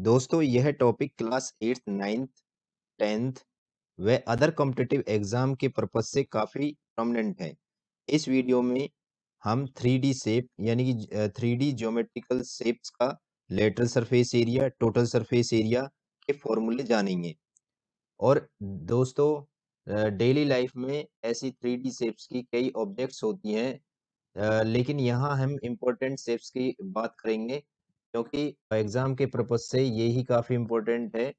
दोस्तों यह topic class eighth ninth tenth व अदर कॉम्पिटेटिव एग्जाम के पर्पज से काफ़ी प्रमिनेंट है इस वीडियो में हम थ्री डी सेप यानी कि थ्री डी ज्योमेट्रिकल सेप्स का lateral surface area total surface area के फॉर्मूले जानेंगे और दोस्तों डेली लाइफ में ऐसी थ्री डी सेप्स की कई ऑब्जेक्ट्स होती हैं लेकिन यहाँ हम इम्पोर्टेंट सेप्स की बात करेंगे क्योंकि एग्जाम के पर्पज से ये ही काफी इंपॉर्टेंट है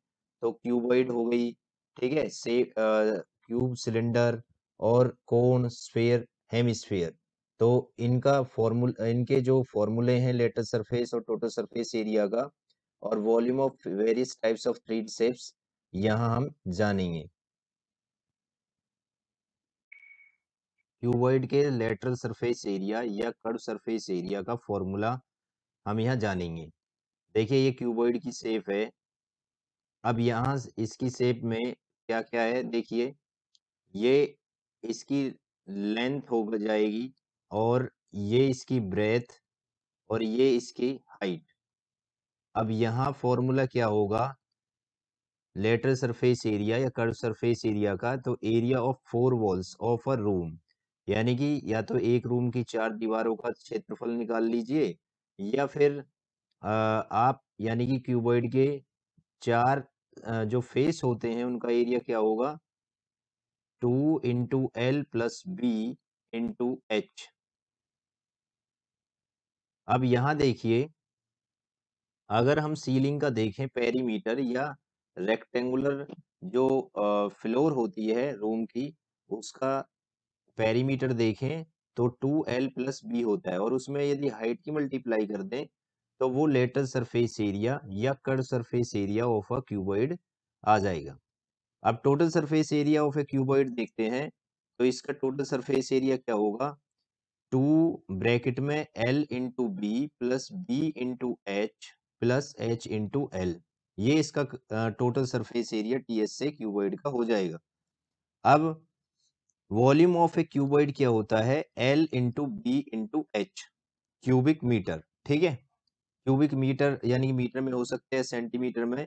तो क्यूबॉइड हो गई ठीक है से क्यूब सिलेंडर और कोन स्फेयर हेमिस्फेयर तो इनका फॉर्मूल इनके जो फॉर्मूले हैं लेटर सरफेस और टोटल सरफेस एरिया का और volume of various types of three shapes यहाँ हम जानेंगे क्यूबॉइड के लेटरल सरफेस एरिया या कर्व सरफेस एरिया का फॉर्मूला हम यहाँ जानेंगे देखिए ये क्यूबॉइड की सेप है अब यहाँ इसकी सेप में क्या क्या है देखिए ये इसकी लेंथ हो जाएगी और ये इसकी ब्रेथ और ये इसकी हाइट अब यहाँ फॉर्मूला क्या होगा लेटर सरफेस एरिया या कर्व सरफेस एरिया का तो area of four walls of a room यानी कि या तो एक रूम की चार दीवारों का क्षेत्रफल निकाल लीजिए या फिर आप यानी कि क्यूबॉइड के चार जो फेस होते हैं उनका एरिया क्या होगा two into L plus B into H अब यहां देखिए अगर हम सीलिंग का देखें पेरीमीटर या रेक्टेंगुलर जो फ्लोर होती है रूम की उसका पेरीमीटर देखें तो टू एल प्लस बी होता है और उसमें यदि हाइट की मल्टीप्लाई कर दें तो वो लेटर सरफेस एरिया या curve surface area of a cuboid आ जाएगा अब total surface area of a cuboid देखते हैं तो इसका टोटल सरफेस एरिया क्या होगा टू ब्रैकेट में L into B plus B into H plus H into L ये इसका total surface area T S से क्यूबॉइड का हो जाएगा अब वॉल्यूम ऑफ ए क्यूबॉइड क्या होता है L into B into H cubic metre ठीक है क्यूबिक मीटर यानी कि मीटर में हो सकते हैं सेंटीमीटर में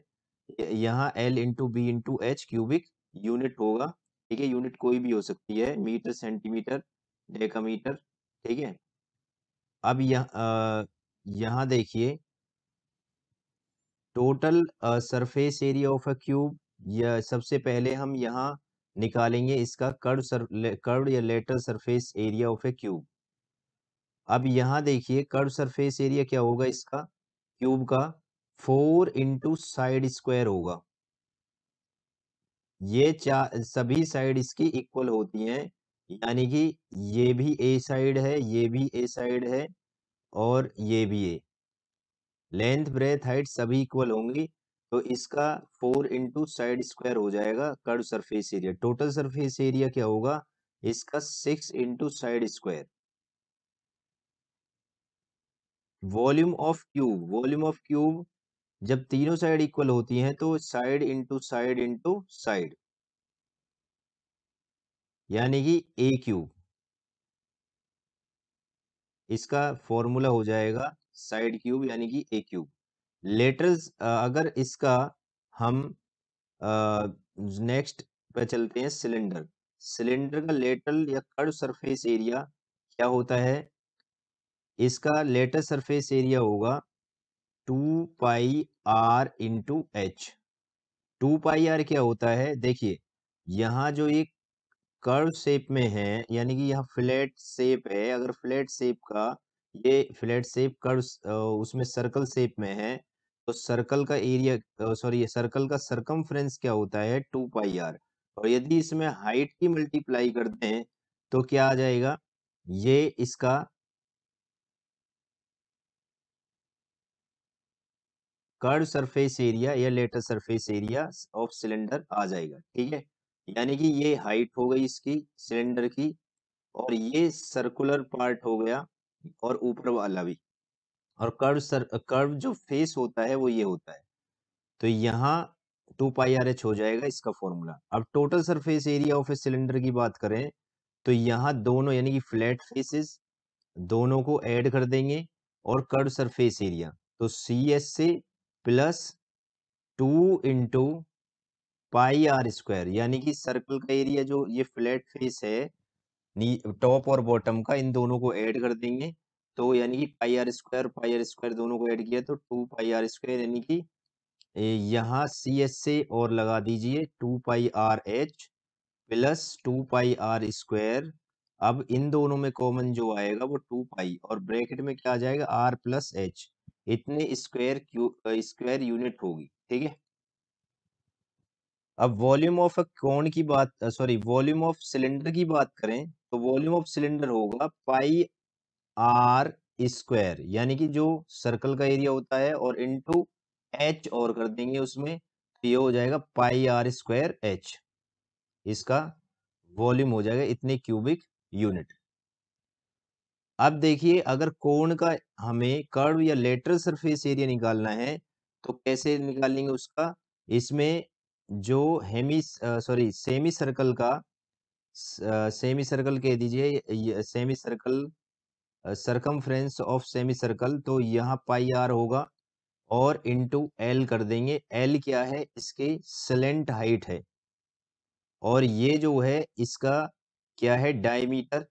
यहाँ L into B into H cubic unit होगा ठीक है यूनिट कोई भी हो सकती है मीटर सेंटीमीटर डेकामीटर ठीक है अब यहाँ यहाँ देखिए total surface area of a cube सबसे पहले हम यहाँ निकालेंगे इसका कर्व सर कर्व या lateral surface area of a cube अब यहां देखिए कर्व सरफेस एरिया क्या होगा इसका क्यूब का फोर इंटू साइड स्क्वायर होगा ये चार सभी साइड इसकी इक्वल होती हैं यानी कि ये भी ए साइड है ये भी ए साइड है और ये भी ए लेंथ ब्रेथ हाइट सभी इक्वल होंगी तो इसका फोर इंटू साइड स्क्वायर हो जाएगा curve surface area total surface area क्या होगा इसका six into side square volume of cube volume of cube जब तीनों साइड इक्वल होती हैं तो side into side into side यानी कि ए क्यूब इसका फॉर्मूला हो जाएगा साइड क्यूब यानी कि ए क्यूब लेटरल्स अगर इसका हम नेक्स्ट पे चलते हैं सिलेंडर सिलेंडर का लेटरल या कर्व सरफेस एरिया क्या होता है इसका लेटर सरफेस एरिया होगा two pi R into H two pi R क्या होता है देखिए यहाँ जो एक कर्व शेप में है यानी कि यहाँ फ्लैट शेप है अगर फ्लैट शेप का ये फ्लैट शेप कर्व उसमें सर्कल शेप में है तो सर्कल का एरिया सॉरी सर्कल का सर्कम क्या होता है टू पाई आर और यदि इसमें हाइट की मल्टीप्लाई करते हैं तो क्या आ जाएगा ये इसका कर्ड सरफेस एरिया या lateral surface area of cylinder आ जाएगा ठीक है यानी कि ये हाइट हो गई इसकी सिलेंडर की और ये सर्कुलर पार्ट हो गया और ऊपर वाला भी और कर्व सर कर्व जो फेस होता है वो ये होता है तो यहाँ टू पाई आर एच हो जाएगा इसका फॉर्मूला अब total surface area of a cylinder की बात करें तो यहाँ दोनों यानी कि फ्लैट फेसेस दोनों को ऐड कर देंगे और कर्व सरफेस एरिया तो सी एस से plus two into pi R square यानी कि सर्कल का एरिया जो ये फ्लैट फेस है टॉप और बॉटम का इन दोनों को ऐड कर देंगे तो यानी कि pi R square pi R square दोनों को ऐड किया तो टू पाई आर स्क्वायर यानी कि यहाँ सी एस से और लगा दीजिए two pi R H plus two pi R square अब इन दोनों में कॉमन जो आएगा वो टू पाई और ब्रैकेट में क्या आ जाएगा आर प्लस एच इतने स्क्वायर स्क्वायर यूनिट होगी ठीक है अब वॉल्यूम ऑफ कोण की बात सॉरी वॉल्यूम ऑफ सिलेंडर की बात करें तो वॉल्यूम ऑफ सिलेंडर होगा पाई आर स्क्वायर यानी कि जो सर्कल का एरिया होता है और इनटू एच और कर देंगे उसमें तो ये हो जाएगा पाई आर स्क्वायर एच इसका वॉल्यूम हो जाएगा इतने क्यूबिक यूनिट अब देखिए अगर कोण का हमें कर्व या लेटरल सरफेस एरिया निकालना है तो कैसे निकालेंगे उसका इसमें जो हेमी सॉरी सेमी सर्कल का सेमी सर्कल कह दीजिए semi circle circumference of semi circle तो यहाँ पाई आर होगा और इंटू एल कर देंगे एल क्या है इसके सलेंट हाइट है और ये जो है इसका क्या है डायमीटर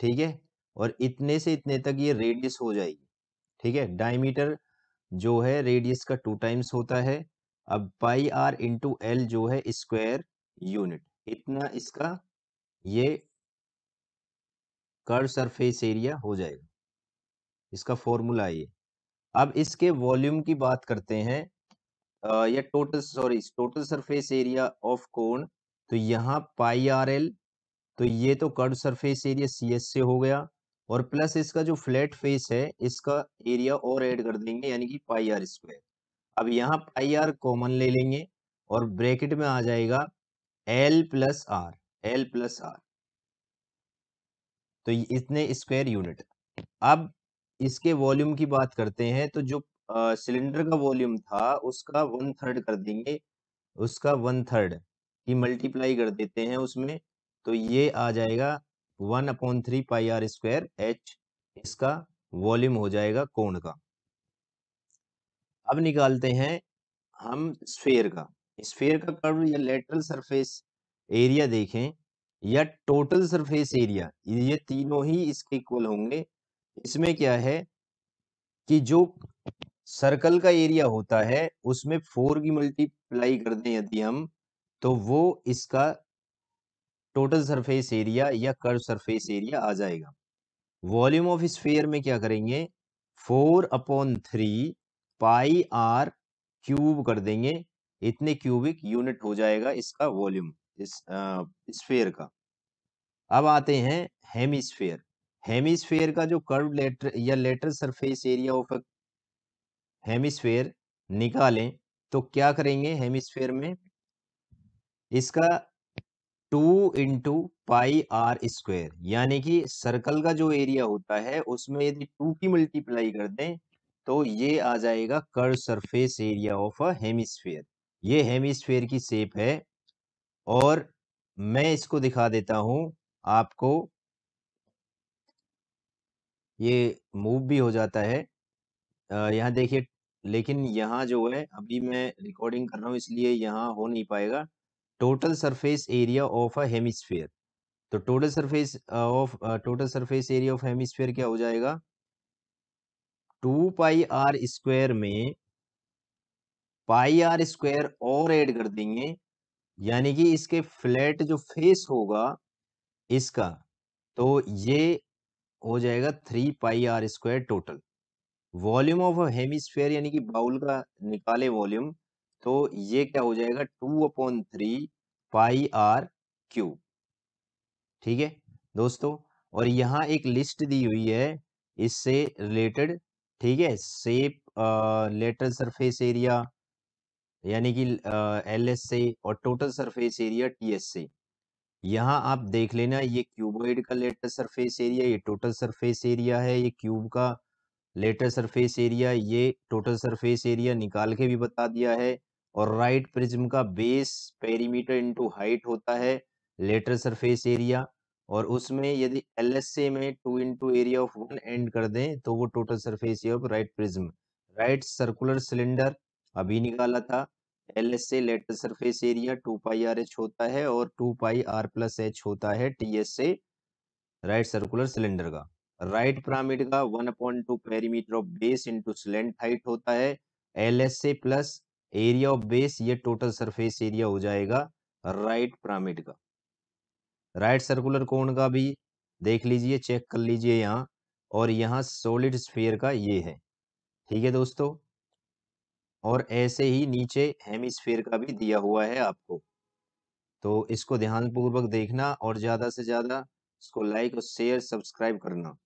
ठीक है और इतने से इतने तक ये रेडियस हो जाएगी ठीक है डायमीटर जो है रेडियस का टू टाइम्स होता है अब पाई आर इंटू एल जो है स्क्वायर यूनिट इतना इसका ये कर्व सरफेस एरिया हो जाएगा इसका फॉर्मूला ये अब इसके वॉल्यूम की बात करते हैं या total sorry total surface area of cone तो यहाँ पाई आर एल तो ये तो curve surface area C S से हो गया और प्लस इसका जो फ्लैट फेस है इसका एरिया और ऐड कर देंगे यानी कि पाई आर स्क्वायर अब यहाँ पाई आर कॉमन ले लेंगे और ब्रैकेट में आ जाएगा L plus R L plus R तो इतने स्क्वायर यूनिट अब इसके वॉल्यूम की बात करते हैं तो जो सिलेंडर का वॉल्यूम था उसका वन थर्ड कर देंगे उसका वन थर्ड की मल्टीप्लाई कर देते हैं उसमें तो ये आ जाएगा one upon three pi R square H इसका वॉल्यूम हो जाएगा कोण का अब निकालते हैं हम स्फेयर का स्फेयर का कर्व या लेटरल सरफेस एरिया देखें या टोटल सरफेस एरिया ये तीनों ही इसके इक्वल होंगे इसमें क्या है कि जो सर्कल का एरिया होता है उसमें फोर की मल्टीप्लाई कर दें यदि हम तो वो इसका टोटल सरफेस एरिया या कर्व सरफेस एरिया आ जाएगा वॉल्यूम ऑफ स्फेयर में क्या करेंगे four upon three pi R cube कर देंगे इतने क्यूबिक यूनिट हो जाएगा इसका वॉल्यूम इस स्फेयर का अब आते हैं हेमिस्फेयर हेमिसफेयर का जो कर्व लेटर या lateral surface area of hemisphere निकालें तो क्या करेंगे हेमिसफेयर में इसका two into pi R square यानी कि सर्कल का जो एरिया होता है उसमें यदि टू की मल्टीप्लाई कर दें तो ये आ जाएगा curve surface area of a hemisphere ये हेमिसफेयर की शेप है और मैं इसको दिखा देता हूं आपको। ये मूव भी हो जाता है। यहाँ देखिए लेकिन यहाँ जो है अभी मैं रिकॉर्डिंग कर रहा हूँ इसलिए यहाँ हो नहीं पाएगा। Total surface area of a hemisphere तो total surface of total surface area of hemisphere क्या हो जाएगा? टू पाई आर स्क्वायर में पाई आर स्क्वायर और ऐड कर देंगे यानी कि इसके फ्लैट जो फेस होगा इसका तो ये हो जाएगा three pi R square total volume of hemisphere यानी कि बाउल का निकाले वॉल्यूम तो ये क्या हो जाएगा two upon three pi R cube ठीक है दोस्तों और यहाँ एक लिस्ट दी हुई है इससे रिलेटेड ठीक है सेप लेटर सरफेस एरिया यानी कि एल एस से और total surface area T S से यहाँ आप देख लेना ये क्यूबॉइड का लेटर सरफेस एरिया ये टोटल सरफेस एरिया है ये क्यूब का लेटर सरफेस एरिया ये टोटल सरफेस एरिया निकाल के भी बता दिया है और राइट प्रिज्म का बेस पेरीमीटर इनटू हाइट होता है लेटर सरफेस एरिया और उसमें यदि एल एस से में two into area of one end कर दें तो वो total surface area of right prism right circular cylinder अभी निकाला था एल एस से lateral surface area two pi R H होता है और two pi R plus H होता है टी एस से राइट सर्कुलर सिलेंडर का राइट पिरामिड का one point two perimeter of base into slant height होता है एल एस से प्लस एरिया ऑफ बेस ये टोटल सरफेस एरिया हो जाएगा राइट पिरामिड का राइट सर्कुलर कोण का भी देख लीजिए चेक कर लीजिए यहाँ और यहाँ सॉलिड स्फेयर का ये है ठीक है दोस्तों और ऐसे ही नीचे हेमिस्फेयर का भी दिया हुआ है आपको तो इसको ध्यानपूर्वक देखना और ज़्यादा से ज़्यादा इसको लाइक और शेयर सब्सक्राइब करना